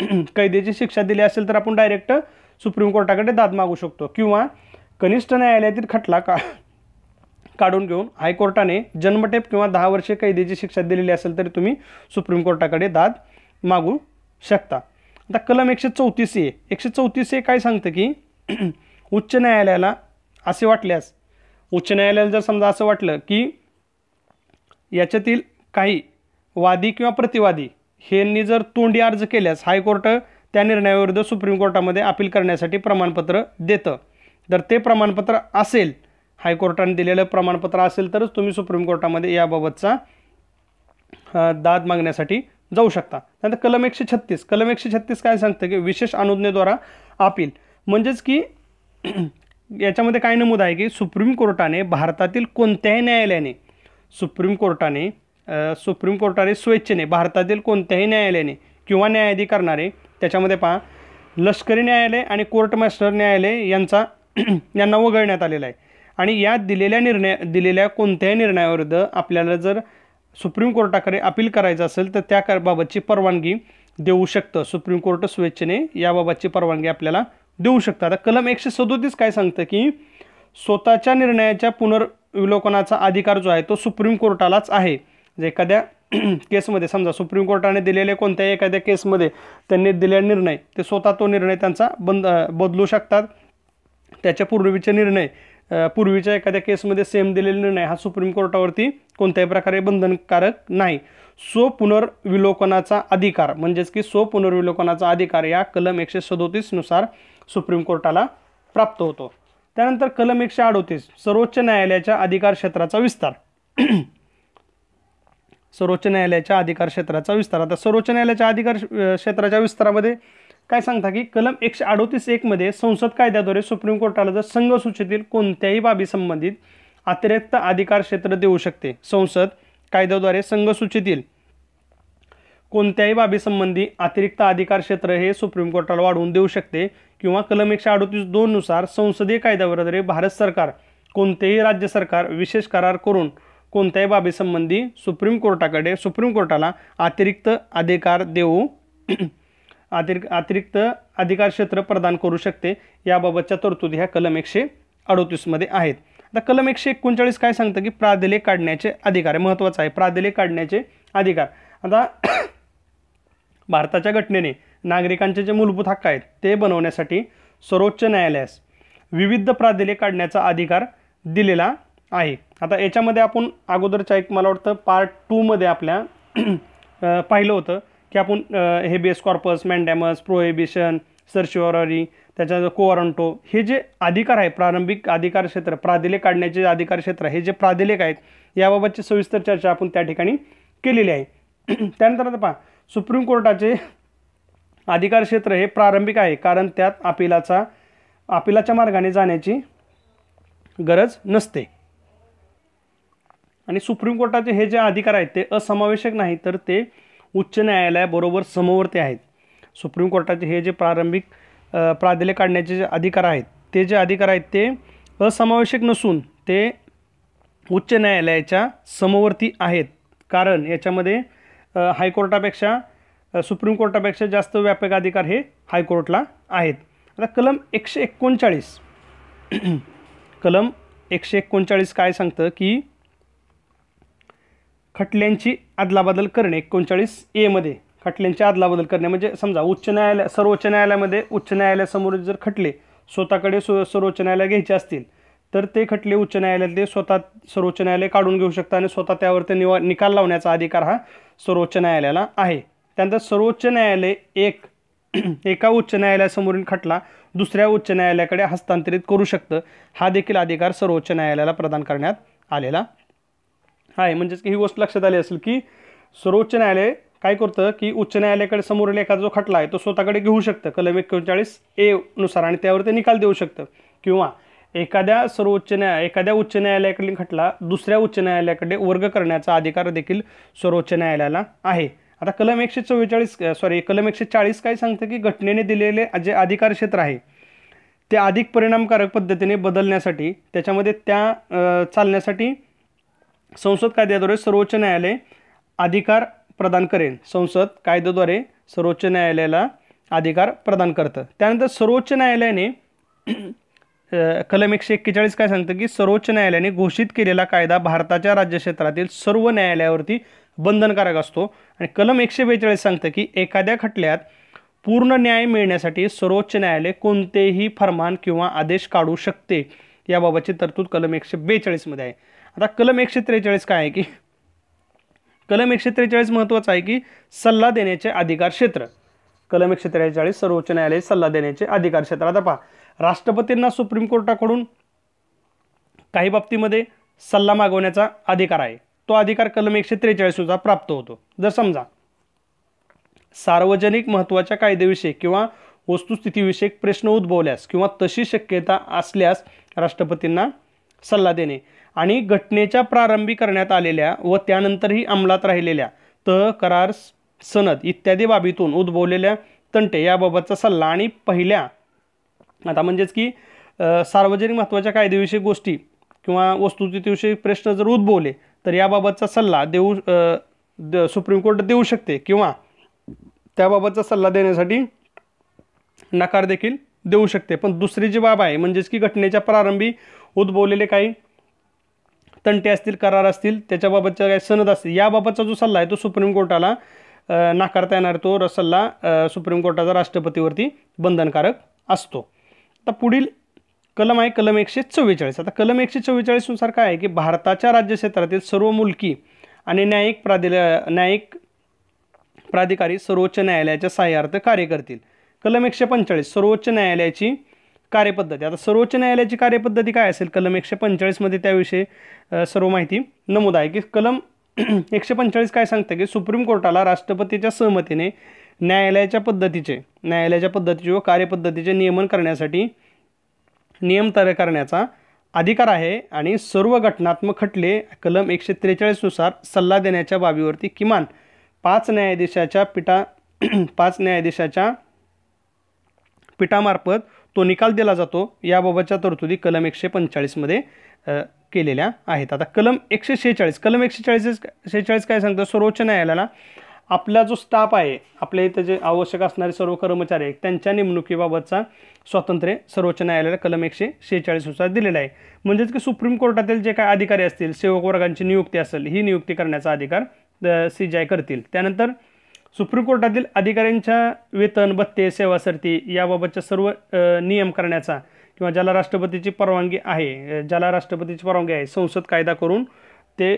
कैदेची शिक्षा दिली असेल तर आपण डायरेक्ट सुप्रीम कोर्टाकडे दाद मागू शकतो किंवा कनिष्ठ न्यायालयातील खटला का काढून घेऊन हायकोर्टाने जन्मठेप किंवा दहा वर्षे कैदेची शिक्षा दिलेली असेल तरी तुम्ही सुप्रीम कोर्टाकडे दाद मागू शकता आता कलम एकशे चौतीस ए एकशे चौतीस ए काय सांगतं की उच्च न्यायालयाला असे वाटल्यास उच्च न्यायालयाला जर समजा असं वाटलं की याच्यातील काही वादी किंवा प्रतिवादी ह्यांनी जर तोंडी अर्ज केल्यास हायकोर्ट त्या निर्णयाविरुद्ध सुप्रीम कोर्टामध्ये अपील करण्यासाठी प्रमाणपत्र देतं तर ते प्रमाणपत्र असेल हायकोर्टाने दिलेलं प्रमाणपत्र असेल तरच तुम्ही सुप्रीम कोर्टामध्ये याबाबतचा दाद मागण्यासाठी जाऊ शकता नंतर कलम एकशे छत्तीस कलम एकशे छत्तीस काय सांगतं की विशेष अनुज्ञेद्वारा अपील म्हणजेच की याच्यामध्ये काय नमूद आहे की सुप्रीम कोर्टाने भारतातील कोणत्याही न्यायालयाने सुप्रीम कोर्टाने सुप्रीम कोर्टाने स्वेच्छेने भारतातील कोणत्याही न्यायालयाने किंवा न्यायाधिकरणाने त्याच्यामध्ये पहा लष्करी न्यायालय आणि कोर्ट मास्टर न्यायालय यांचा यांना वगळण्यात आलेला आहे आणि या दिलेल्या निर्णय दिलेल्या कोणत्याही निर्णयाविरुद्ध आपल्याला जर सुप्रीम कोर्टाकडे अपील करायचं असेल तर त्या बाबतची परवानगी देऊ शकतं सुप्रीम कोर्ट स्वेच्छेने याबाबतची परवानगी आपल्याला देऊ शकतं आता कलम एकशे सदोतीस काय सांगतं की स्वतःच्या निर्णयाच्या पुनर्विलोकनाचा अधिकार जो आहे तो सुप्रीम कोर्टालाच आहे जे एखाद्या केसमध्ये समजा सुप्रीम कोर्टाने दिलेले कोणत्याही एखाद्या केसमध्ये त्यांनी दिलेला निर्णय ते स्वतः तो निर्णय त्यांचा बंद बदलू शकतात त्याच्या पूर्वीचे निर्णय पूर्वीच्या एखाद्या केसमध्ये सेम दिलेला निर्णय हा सुप्रीम कोर्टावरती कोणत्याही प्रकारे बंधनकारक नाही सो पुनर्विलोकनाचा अधिकार म्हणजेच की सो पुनर्विलोकनाचा अधिकार या कलम एकशे सदोतीसनुसार सुप्रीम कोर्टाला प्राप्त होतो त्यानंतर कलम एकशे अडोतीस सर्वोच्च न्यायालयाच्या अधिकार क्षेत्राचा विस्तार सर्वोच्च न्यायालयाच्या अधिकार क्षेत्राचा विस्तार आता सर्वोच्च न्यायालयाच्या अधिकार क्षेत्राच्या विस्तारामध्ये काय सांगता की कलम एकशे अडोतीस एकमध्ये संसद कायद्याद्वारे सुप्रीम कोर्टाला जर संघ सूचीतील कोणत्याही बाबीसंबंधित अतिरिक्त अधिकार क्षेत्र देऊ शकते संसद कायद्याद्वारे संघ सूचीतील कोणत्याही बाबीसंबंधी अतिरिक्त अधिकार क्षेत्र हे सुप्रीम कोर्टाला वाढवून देऊ शकते किंवा कलम एकशे अडोतीस दोननुसार संसदीय कायद्याद्वारे भारत सरकार कोणतेही राज्य सरकार विशेष करार करून कोणत्याही बाबीसंबंधी सुप्रीम कोर्टाकडे सुप्रीम कोर्टाला अतिरिक्त अधिकार देऊ अतिरिक अतिरिक्त अधिकार क्षेत्र प्रदान करू शकते याबाबतच्या तरतुदी ह्या कलम एकशे अडोतीसमध्ये आहेत आता कलम एकशे एकोणचाळीस काय सांगतं की प्रादिले काढण्याचे अधिकार महत्त्वाचा आहे प्रादिले काढण्याचे अधिकार आता भारताच्या घटनेने नागरिकांचे जे मूलभूत हक्क आहेत ते बनवण्यासाठी सर्वोच्च न्यायालयास विविध प्रादिले काढण्याचा अधिकार दिलेला आहे आता याच्यामध्ये आपण अगोदरच्या एक मला वाटतं पार्ट टूमध्ये आपल्या पाहिलं होतं की आपण habeas corpus mandamus prohibition certiorari त्याच्यानंतर क्वारंटो हे जे अधिकार आहे प्रारंभिक अधिकार क्षेत्र प्रादिले काढण्याचे अधिकार क्षेत्र हे जे प्रादेलिक आहेत याबाबतची सविस्तर चर्चा आपण त्या ठिकाणी केलेली आहे त्यानंतर आता पहा सुप्रीम कोर्टाचे अधिकार क्षेत्र हे प्रारंभिक आहे कारण त्यात आपिलाचा आपिलाच्या मार्गाने जाण्याची गरज नसते आणि सुप्रीम कोर्टाचे हे जे अधिकार आहेत ते असमावेशक नाही तर ते उच्च न्यायालयाबरोबर समवर्ती आहेत सुप्रीम कोर्टाचे हे जे प्रारंभिक प्रादिले काढण्याचे जे अधिकार आहेत ते जे अधिकार आहेत ते असमावेशक नसून ते उच्च न्यायालयाच्या समवर्ती आहेत कारण याच्यामध्ये हायकोर्टापेक्षा सुप्रीम कोर्टापेक्षा जास्त व्यापक अधिकार हे हायकोर्टला आहेत आता कलम एकशे एकोणचाळीस कलम एकशे एकोणचाळीस काय सांगतं की खटल्यांची अदलाबदल करणे एकोणचाळीस एमध्ये खटल्यांची अदलाबदल करणे म्हणजे समजा उच्च न्यायालय सर्वोच्च न्यायालयामध्ये उच्च न्यायालयासमोर जर खटले स्वतःकडे सु सर्वोच्च न्यायालय घ्यायचे असतील तर ते खटले उच्च न्यायालयातले स्वतः सर्वोच्च न्यायालय काढून घेऊ शकतं आणि स्वतः त्यावरती निवा निकाल लावण्याचा अधिकार हा सर्वोच्च न्यायालयाला आहे त्यानंतर सर्वोच्च न्यायालय एक एका उच्च न्यायालयासमोरील खटला दुसऱ्या उच्च न्यायालयाकडे हस्तांतरित करू शकतं हा देखील अधिकार सर्वोच्च न्यायालयाला प्रदान करण्यात आलेला आहे म्हणजेच की ही गोष्ट लक्षात आली असेल की सर्वोच्च न्यायालय काय करतं की उच्च न्यायालयाकडे समोरील एखादा जो खटला आहे तो स्वतःकडे घेऊ शकतं कलम एकोणचाळीस ए नुसार आणि त्यावर ते निकाल देऊ शकतं किंवा एखाद्या सर्वोच्च न्याय एखाद्या उच्च न्यायालयाकडील खटला दुसऱ्या उच्च न्यायालयाकडे वर्ग करण्याचा अधिकार देखील सर्वोच्च न्यायालयाला आहे आता कलम एकशे चव्वेचाळीस सॉरी कलम एकशे चाळीस काय सांगतं की घटनेने दिलेले जे अधिकार क्षेत्र आहे ते अधिक परिणामकारक पद्धतीने बदलण्यासाठी त्याच्यामध्ये त्या चालण्यासाठी संसद कायद्याद्वारे सर्वोच्च न्यायालय अधिकार प्रदान करेल संसद कायद्याद्वारे सर्वोच्च न्यायालयाला अधिकार प्रदान करतं त्यानंतर सर्वोच्च न्यायालयाने कलम एकशे एक्केचाळीस काय सांगतं की सर्वोच्च न्यायालयाने घोषित केलेला कायदा भारताच्या राज्यक्षेत्रातील सर्व न्यायालयावरती बंधनकारक असतो आणि कलम एकशे बेचाळीस सांगतं की एखाद्या खटल्यात पूर्ण न्याय मिळण्यासाठी सर्वोच्च न्यायालय कोणतेही फरमान किंवा आदेश काढू शकते याबाबतची तरतूद कलम एकशे बेचाळीसमध्ये आहे आता कलम एकशे त्रेचाळीस काय आहे की कलम एकशे त्रेचाळीस महत्त्वाचं आहे की सल्ला देण्याचे अधिकार क्षेत्र कलम एकशे त्रेचाळीस सर्वोच्च न्यायालय सल्ला देण्याचे अधिकार क्षेत्र आता पहा राष्ट्रपतींना सुप्रीम कोर्टाकडून काही बाबतीमध्ये सल्ला मागवण्याचा अधिकार आहे तो अधिकार कलम एकशे त्रेचाळीसनुसार प्राप्त होतो जर समजा सार्वजनिक महत्त्वाच्या कायद्याविषयी किंवा वस्तुस्थितीविषयक प्रश्न उद्भवल्यास किंवा तशी शक्यता असल्यास राष्ट्रपतींना सल्ला देणे आणि घटनेच्या प्रारंभी करण्यात आलेल्या व त्यानंतरही अंमलात राहिलेल्या तह करार सनद इत्यादी बाबीतून उद्भवलेल्या तंटे याबाबतचा सल्ला आणि पहिल्या आता म्हणजेच की सार्वजनिक महत्त्वाच्या कायदेविषयी गोष्टी किंवा वस्तुस्थितीविषयी प्रश्न जर उद्भवले तर याबाबतचा सल्ला देऊ सुप्रीम कोर्ट देऊ शकते किंवा त्याबाबतचा सल्ला देण्यासाठी नकार देखील देऊ शकते पण दुसरी जी बाब आहे म्हणजेच की घटनेच्या प्रारंभी उद्भवलेले काही तंटे असतील करार असतील त्याच्याबाबतचा काही सनद असतील याबाबतचा जो सल्ला आहे तो सुप्रीम कोर्टाला नाकारता येणार तो सल्ला सुप्रीम कोर्टाचा राष्ट्रपतीवरती बंधनकारक असतो आता पुढील कलम आहे कलम एकशे चव्वेचाळीस आता कलम एकशे चव्वेचाळीसनुसार काय आहे की भारताच्या क्षेत्रातील सर्व मुलकी आणि न्यायिक प्राधि न्यायिक प्राधिकारी सर्वोच्च न्यायालयाच्या सहाय्यार्थ कार्य करतील कलम एकशे पंचेचाळीस सर्वोच्च न्यायालयाची कार्यपद्धती आता सर्वोच्च न्यायालयाची कार्यपद्धती काय असेल कलम एकशे पंचेचाळीसमध्ये त्याविषयी सर्व माहिती नमूद आहे की कलम एकशे पंचाळीस काय सांगतं की सुप्रीम कोर्टाला राष्ट्रपतीच्या सहमतीने न्यायालयाच्या पद्धतीचे न्यायालयाच्या पद्धतीचे व कार्यपद्धतीचे नियमन करण्यासाठी नियम तयार करण्याचा अधिकार आहे आणि सर्व घटनात्मक खटले कलम एकशे त्रेचाळीसनुसार सल्ला देण्याच्या बाबीवरती किमान पाच न्यायाधीशाच्या पीठा पाच न्यायाधीशाच्या पीठामार्फत तो निकाल दिला जातो याबाबतच्या तरतुदी कलम एकशे पंचेचाळीसमध्ये केलेल्या आहेत आता कलम एकशे शेहेचाळीस कलम एकशे चाळीस शेहेचाळीस काय सांगतं सर्वोच्च न्यायालयाला आपला जो स्टाफ आहे आपल्या इथे जे आवश्यक असणारे सर्व कर्मचारी आहेत त्यांच्या नेमणुकीबाबतचा स्वातंत्र्य सर्वोच्च न्यायालयाला कलम एकशे शेहेचाळीसनुसार दिलेला आहे म्हणजेच की सुप्रीम कोर्टातील जे काय अधिकारी असतील सेवक वर्गांची नियुक्ती असेल ही नियुक्ती करण्याचा अधिकार सी जी करतील त्यानंतर सुप्रीम कोर्टातील अधिकाऱ्यांच्या वेतन भत्ते सेवा सर्ती याबाबतच्या सर्व नियम करण्याचा किंवा ज्याला राष्ट्रपतीची परवानगी आहे ज्याला राष्ट्रपतीची परवानगी आहे संसद कायदा करून ते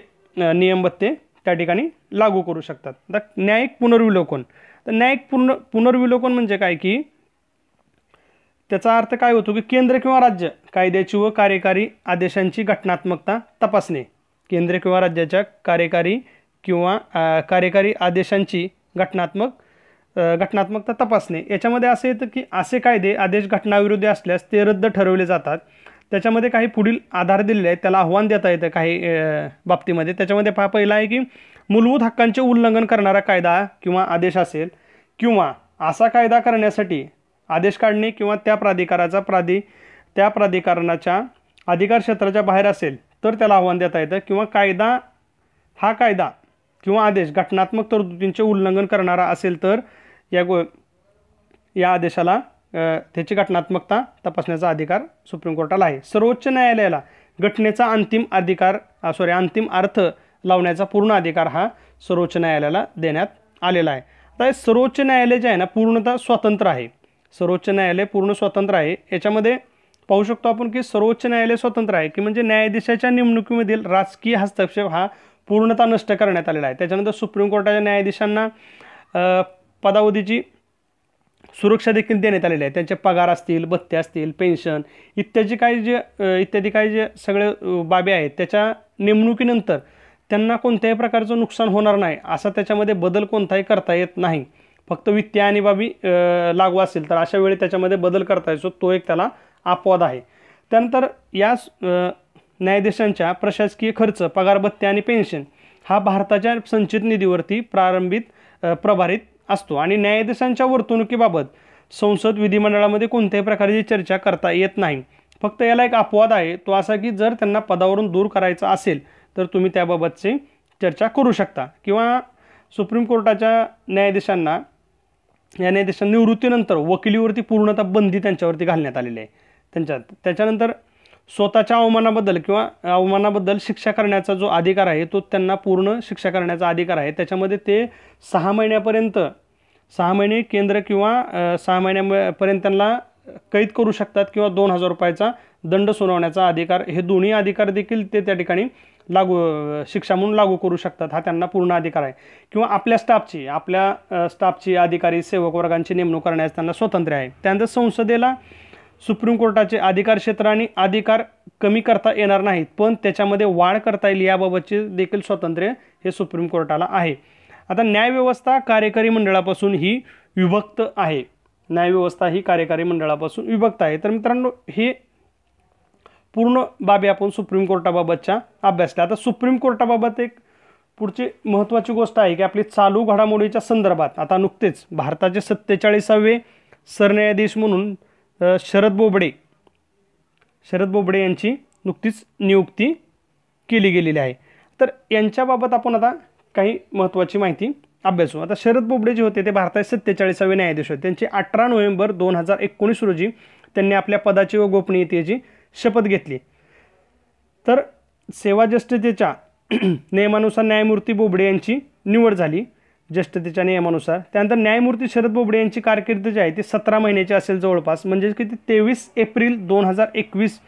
नियम भत्ते त्या ठिकाणी लागू करू शकतात तर न्यायिक पुनर्विलोकन तर न्यायिक पुन पुनर्विलोकन म्हणजे काय की त्याचा अर्थ काय होतो की केंद्र किंवा राज्य कायद्याची व कार्यकारी आदेशांची घटनात्मकता तपासणे केंद्र किंवा राज्याच्या कार्यकारी किंवा कार्यकारी आदेशांची घटनात्मक घटनात्मकता तपासणे याच्यामध्ये असं येतं की असे कायदे आदेश घटनाविरोधी असल्यास ते रद्द ठरवले जातात त्याच्यामध्ये काही पुढील आधार दिलेले आहेत त्याला आव्हान देता येतं काही बाबतीमध्ये त्याच्यामध्ये पहा पहिला आहे की मूलभूत हक्कांचे उल्लंघन करणारा कायदा किंवा आदेश असेल किंवा असा कायदा करण्यासाठी आदेश काढणे किंवा त्या प्राधिकाराचा प्राधि त्या प्राधिकरणाच्या अधिकार क्षेत्राच्या बाहेर असेल तर त्याला आव्हान देता येतं किंवा कायदा हा कायदा किंवा आदेश घटनात्मक तरतुदींचे उल्लंघन करणारा असेल तर या गो या आदेशाला त्याची घटनात्मकता तपासण्याचा अधिकार सुप्रीम कोर्टाला आहे सर्वोच्च न्यायालयाला घटनेचा अंतिम अधिकार सॉरी अंतिम अर्थ लावण्याचा पूर्ण अधिकार हा सर्वोच्च न्यायालयाला देण्यात आलेला आहे आता सर्वोच्च न्यायालय जे आहे ना पूर्णतः स्वतंत्र आहे सर्वोच्च न्यायालय पूर्ण स्वतंत्र आहे याच्यामध्ये पाहू शकतो आपण की सर्वोच्च न्यायालय स्वतंत्र आहे की म्हणजे न्यायाधीशाच्या नेमणुकीमधील राजकीय हस्तक्षेप हा पूर्णतः नष्ट करण्यात आलेला आहे त्याच्यानंतर सुप्रीम कोर्टाच्या न्यायाधीशांना पदावधीची सुरक्षा देखील देण्यात आलेली आहे त्यांचे पगार असतील भत्ते असतील पेन्शन इत्यादी काही जे इत्यादी काही जे सगळे बाबी आहेत त्याच्या नेमणुकीनंतर त्यांना कोणत्याही प्रकारचं नुकसान होणार नाही असा त्याच्यामध्ये बदल कोणताही करता येत नाही फक्त वित्तीय आणि बाबी लागू असेल तर अशा वेळी त्याच्यामध्ये बदल करता येतो तो एक त्याला अपवाद आहे त्यानंतर या न्यायाधीशांच्या प्रशासकीय खर्च पगार भत्ते आणि पेन्शन हा भारताच्या संचित निधीवरती प्रारंभित प्रभारित असतो आणि न्यायाधीशांच्या वर्तणुकीबाबत संसद विधिमंडळामध्ये कोणत्याही प्रकारची चर्चा करता येत नाही फक्त याला एक अपवाद आहे तो असा की जर त्यांना पदावरून दूर करायचा असेल तर तुम्ही त्याबाबतचे चर्चा करू शकता किंवा सुप्रीम कोर्टाच्या न्यायाधीशांना या न्यायाधीशांना निवृत्तीनंतर वकिलीवरती पूर्णतः बंदी त्यांच्यावरती घालण्यात आलेली आहे त्यांच्या त्याच्यानंतर स्वतःच्या अवमानाबद्दल किंवा अवमानाबद्दल शिक्षा करण्याचा जो अधिकार आहे तो त्यांना पूर्ण शिक्षा करण्याचा अधिकार आहे त्याच्यामध्ये ते सहा महिन्यापर्यंत सहा महिने केंद्र किंवा सहा महिन्यापर्यंत त्यांना कैद करू शकतात किंवा दोन हजार रुपयाचा दंड सुनावण्याचा अधिकार हे दोन्ही अधिकार देखील ते त्या ठिकाणी लागू शिक्षा म्हणून लागू करू शकतात हा त्यांना पूर्ण अधिकार आहे किंवा आपल्या स्टाफची आपल्या स्टाफची अधिकारी सेवक वर्गांची नेमणूक करण्यास त्यांना स्वतंत्र आहे त्यानंतर संसदेला सुप्रीम कोर्टाचे अधिकार क्षेत्र आणि अधिकार कमी करता येणार नाहीत पण त्याच्यामध्ये वाढ करता येईल याबाबतचे देखील स्वातंत्र्य हे सुप्रीम कोर्टाला आहे आता न्यायव्यवस्था कार्यकारी मंडळापासून ही विभक्त आहे न्यायव्यवस्था ही कार्यकारी मंडळापासून विभक्त आहे तर मित्रांनो हे पूर्ण बाबी आपण सुप्रीम कोर्टाबाबतच्या अभ्यासल्या आता सुप्रीम कोर्टाबाबत एक पुढची महत्त्वाची गोष्ट आहे की आपली चालू घडामोडीच्या संदर्भात आता नुकतेच भारताचे सत्तेचाळीसावे सरन्यायाधीश म्हणून शरद बोबडे शरद बोबडे यांची नुकतीच नियुक्ती केली गेलेली आहे तर यांच्याबाबत आपण आता काही महत्त्वाची माहिती अभ्यासू आता शरद बोबडे जे होते ते भारताचे सत्तेचाळीसावे न्यायाधीश होते त्यांची अठरा नोव्हेंबर दोन हजार एकोणीस रोजी त्यांनी आपल्या पदाची व गोपनीयतेची शपथ घेतली तर सेवा नियमानुसार न्यायमूर्ती बोबडे यांची निवड झाली ज्येष्ठतेच्या नियमानुसार त्यानंतर न्यायमूर्ती शरद बोबडे यांची कारकीर्द जी आहे ती सतरा महिन्याची असेल जवळपास म्हणजेच की ती तेवीस एप्रिल दोन हजार एकवीस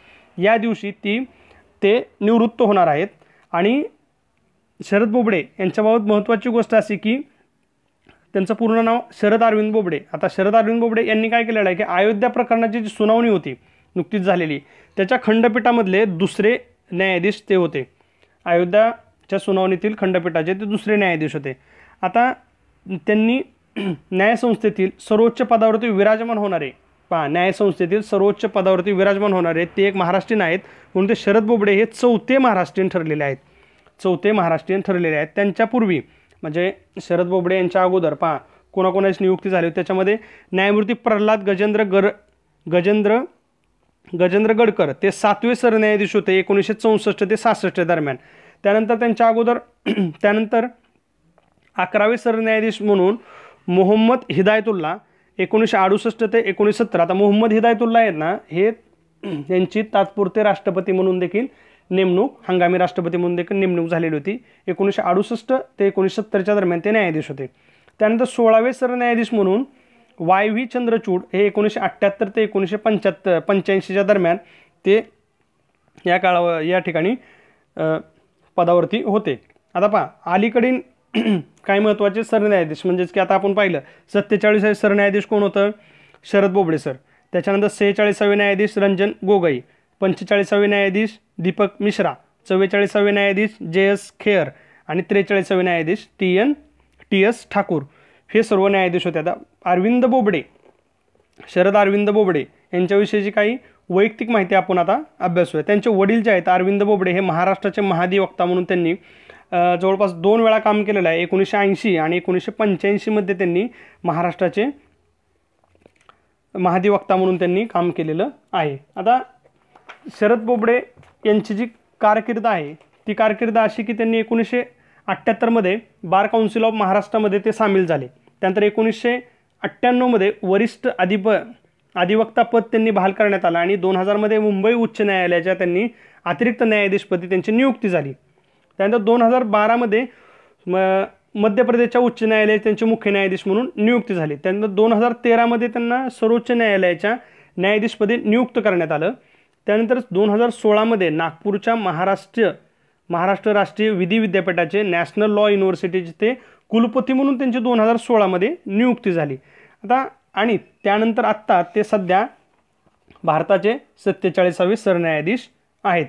या दिवशी ती ते निवृत्त होणार आहेत आणि शरद बोबडे यांच्याबाबत महत्त्वाची गोष्ट अशी की त्यांचं पूर्ण नाव शरद अरविंद बोबडे आता शरद अरविंद बोबडे यांनी काय केलेलं आहे की अयोध्या प्रकरणाची जी सुनावणी होती नुकतीच झालेली त्याच्या खंडपीठामधले दुसरे न्यायाधीश ते होते अयोध्याच्या सुनावणीतील खंडपीठाचे ते दुसरे न्यायाधीश होते आता त्यांनी न्यायसंस्थेतील सर्वोच्च पदावरती विराजमान होणारे पहा न्यायसंस्थेतील सर्वोच्च पदावरती विराजमान होणारे ते एक महाराष्ट्रीयन आहेत म्हणून ते शरद बोबडे हे चौथे महाराष्ट्रीयन ठरलेले आहेत चौथे महाराष्ट्रीयन ठरलेले आहेत त्यांच्यापूर्वी म्हणजे शरद बोबडे यांच्या अगोदर पहा कोणाकोणाची नियुक्ती झाली होती त्याच्यामध्ये न्यायमूर्ती प्रल्हाद गजेंद्र गर गजेंद्र गजेंद्र गडकर ते सातवे सरन्यायाधीश होते एकोणीसशे चौसष्ट ते सासष्ट दरम्यान त्यानंतर त्यांच्या अगोदर त्यानंतर अकरावे सरन्यायाधीश म्हणून मोहम्मद हिदायतुल्ला एकोणीसशे अडुसष्ट ते एकोणीस सत्तर आता मोहम्मद हिदायतुल्ला आहेत ना हे यांची तात्पुरते राष्ट्रपती म्हणून देखील नेमणूक हंगामी राष्ट्रपती म्हणून देखील नेमणूक झालेली होती एकोणीसशे अडुसष्ट ते एकोणीसशे सत्तरच्या दरम्यान ते न्यायाधीश होते त्यानंतर सोळावे सरन्यायाधीश म्हणून वाय व्ही चंद्रचूड हे एकोणीसशे अठ्ठ्याहत्तर ते एकोणीसशे पंच्याहत्तर पंच्याऐंशीच्या दरम्यान ते या काळावर या ठिकाणी पदावरती होते आता पहा अलीकडील काय महत्त्वाचे सरन्यायाधीश म्हणजेच की आता आपण पाहिलं सत्तेचाळीसावे सरन्यायाधीश कोण होतं शरद बोबडे सर त्याच्यानंतर सेहेचाळीसावे न्यायाधीश रंजन गोगई पंचेचाळीसावे न्यायाधीश दीपक मिश्रा चव्वेचाळीसावे न्यायाधीश जे एस खेअर आणि त्रेचाळीसावे न्यायाधीश T N T S Thakur हे सर्व न्यायाधीश होते आता अरविंद बोबडे शरद अरविंद बोबडे यांच्याविषयीची काही वैयक्तिक माहिती आपण आता अभ्यासूया त्यांचे वडील जे आहेत अरविंद बोबडे हे महाराष्ट्राचे महाधिवक्ता म्हणून त्यांनी जवळपास दोन वेळा काम केलेलं आहे एकोणीसशे ऐंशी आणि एकोणीसशे पंच्याऐंशीमध्ये त्यांनी महाराष्ट्राचे महाधिवक्ता म्हणून त्यांनी काम केलेलं आहे आता शरद बोबडे यांची जी कारकीर्द आहे ती कारकीर्द अशी की त्यांनी एकोणीसशे अठ्ठ्याहत्तरमध्ये बार काउन्सिल ऑफ महाराष्ट्रामध्ये ते सामील झाले त्यानंतर एकोणीसशे अठ्ठ्याण्णवमध्ये वरिष्ठ अधिप अधिवक्ता पद त्यांनी बहाल करण्यात आलं आणि दोन हजारमध्ये मुंबई उच्च न्यायालयाच्या त्यांनी अतिरिक्त न्यायाधीशपदी त्यांची नियुक्ती झाली त्यानंतर दोन हजार बारामध्ये म मध्य प्रदेशच्या उच्च न्यायालयात त्यांचे मुख्य न्यायाधीश म्हणून नियुक्ती झाली त्यानंतर दोन हजार तेरामध्ये त्यांना सर्वोच्च न्यायालयाच्या न्यायाधीशपदी नियुक्त करण्यात आलं त्यानंतर दोन हजार सोळामध्ये नागपूरच्या महाराष्ट्र महाराष्ट्र राष्ट्रीय विधी विद्यापीठाचे नॅशनल लॉ युनिव्हर्सिटीचे ते कुलपती म्हणून त्यांची दोन हजार सोळामध्ये नियुक्ती झाली आता आणि त्यानंतर आत्ता ते सध्या भारताचे सत्तेचाळीसावे सरन्यायाधीश आहेत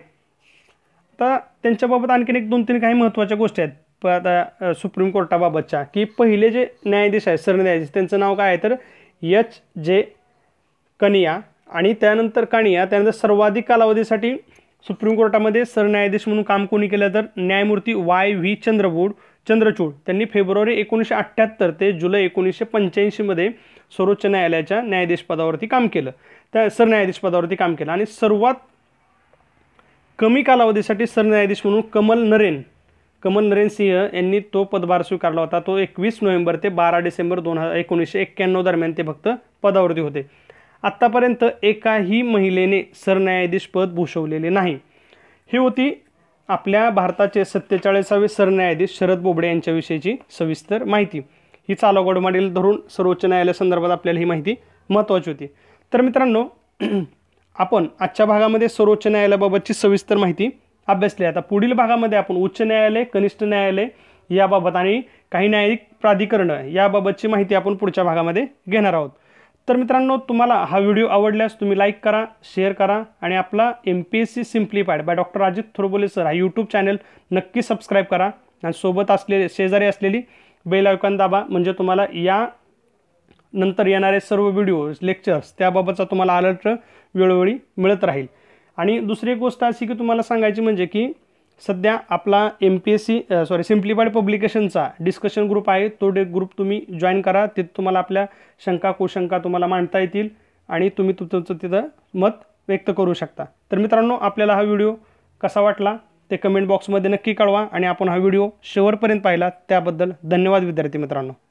आता त्यांच्याबाबत आणखीन एक दोन तीन काही महत्त्वाच्या गोष्टी आहेत प आता सुप्रीम कोर्टाबाबतच्या की पहिले जे न्यायाधीश आहेत सरन्यायाधीश त्यांचं नाव काय आहे तर एच जे कनिया आणि त्यानंतर कनिया त्यानंतर सर्वाधिक कालावधीसाठी सुप्रीम कोर्टामध्ये सरन्यायाधीश म्हणून काम कोणी केलं तर न्यायमूर्ती वाय व्ही चंद्रबूड चंद्रचूड त्यांनी फेब्रुवारी एकोणीसशे अठ्ठ्याहत्तर ते जुलै एकोणीसशे पंच्याऐंशीमध्ये सर्वोच्च न्यायालयाच्या न्यायाधीश पदावरती काम केलं त्या सरन्यायाधीश पदावरती काम केलं आणि सर्वात कमी कालावधीसाठी सरन्यायाधीश म्हणून कमल नरेन कमल नरेन सिंह यांनी तो पदभार स्वीकारला होता तो एकवीस नोव्हेंबर ते बारा डिसेंबर दोन हजार एकोणीसशे एक्क्याण्णव दरम्यान ते फक्त पदावरती होते आत्तापर्यंत एकाही महिलेने सरन्यायाधीश पद भूषवलेले नाही ही होती आपल्या भारताचे सत्तेचाळीसावे सरन्यायाधीश शरद बोबडे यांच्याविषयीची सविस्तर माहिती ही चालवगडमाडील धरून सर्वोच्च न्यायालयासंदर्भात आपल्याला ही माहिती महत्त्वाची होती तर मित्रांनो आपण आजच्या भागामध्ये सर्वोच्च न्यायालयाबाबतची सविस्तर माहिती अभ्यासली आता पुढील भागामध्ये आपण उच्च न्यायालय कनिष्ठ न्यायालय याबाबत आणि काही न्यायिक प्राधिकरणं याबाबतची माहिती आपण पुढच्या भागामध्ये घेणार आहोत तर मित्रांनो तुम्हाला हा व्हिडिओ आवडल्यास तुम्ही लाईक करा शेअर करा आणि आपला M P S C simplified by doctor Ajit Thorbole sir हा यूट्यूब चॅनल नक्की सबस्क्राईब करा आणि सोबत असलेले शेजारी असलेली बेल आयकॉन दाबा म्हणजे तुम्हाला या नंतर येणारे सर्व व्हिडिओज लेक्चर्स त्याबाबतचा तुम्हाला अलर्ट वेळोवेळी मिळत राहील आणि दुसरी एक गोष्ट अशी की तुम्हाला सांगायची म्हणजे की सध्या आपला M P S C sorry simplified पब्लिकेशनचा डिस्कशन ग्रुप आहे तो डे ग्रुप तुम्ही जॉईन करा तिथं तुम्हाला आपल्या शंका कुशंका तुम्हाला मांडता येतील आणि तुम्ही तुमचं तिथं मत व्यक्त करू शकता तर मित्रांनो आपल्याला हा व्हिडिओ कसा वाटला ते कमेंट बॉक्समध्ये नक्की कळवा आणि आपण हा व्हिडिओ शेवटपर्यंत पाहिला त्याबद्दल धन्यवाद विद्यार्थी मित्रांनो